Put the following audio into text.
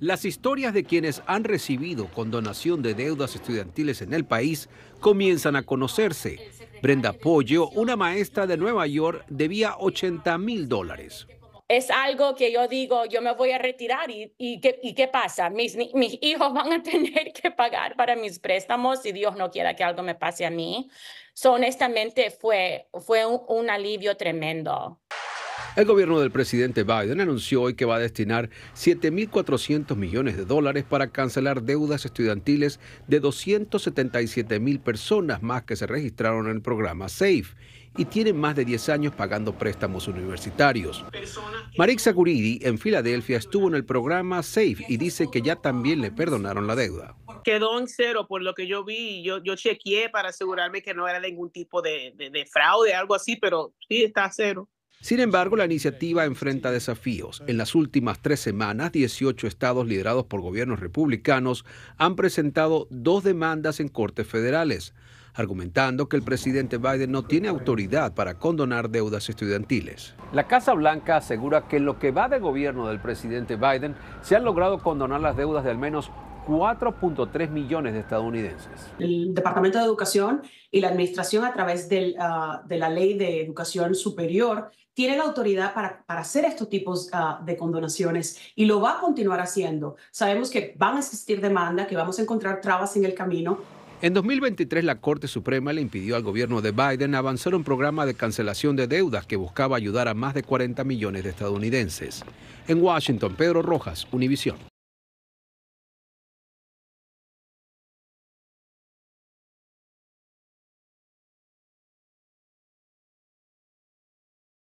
Las historias de quienes han recibido condonación de deudas estudiantiles en el país comienzan a conocerse. Brenda Pollo, una maestra de Nueva York, debía 80 mil dólares. Es algo que yo digo, yo me voy a retirar y, ¿qué, pasa? Mis, hijos van a tener que pagar para mis préstamos y Dios no quiera que algo me pase a mí. honestamente fue, un alivio tremendo. El gobierno del presidente Biden anunció hoy que va a destinar 7.400 millones de dólares para cancelar deudas estudiantiles de 277.000 personas más que se registraron en el programa SAFE y tienen más de 10 años pagando préstamos universitarios. Marixa Guridi en Filadelfia estuvo en el programa SAFE y dice que ya también le perdonaron la deuda. Quedó en cero por lo que yo vi. Yo, yo chequeé para asegurarme que no era ningún tipo de, de, de fraude, algo así, pero sí está a cero. Sin embargo, la iniciativa enfrenta desafíos. En las últimas tres semanas, 18 estados liderados por gobiernos republicanos han presentado dos demandas en cortes federales, argumentando que el presidente Biden no tiene autoridad para condonar deudas estudiantiles. La Casa Blanca asegura que lo que va de gobierno del presidente Biden, se han logrado condonar las deudas de al menos 4.3 millones de estadounidenses. El Departamento de Educación y la Administración a través ah, de la Ley de Educación Superior tiene la autoridad para, para hacer estos tipos ah, de condonaciones y lo va a continuar haciendo. Sabemos que van a existir demandas, que vamos a encontrar trabas en el camino, en 2023 la Corte Suprema le impidió al gobierno de Biden avanzar un programa de cancelación de deudas que buscaba ayudar a más de 40 millones de estadounidenses. En Washington, Pedro Rojas, Univisión.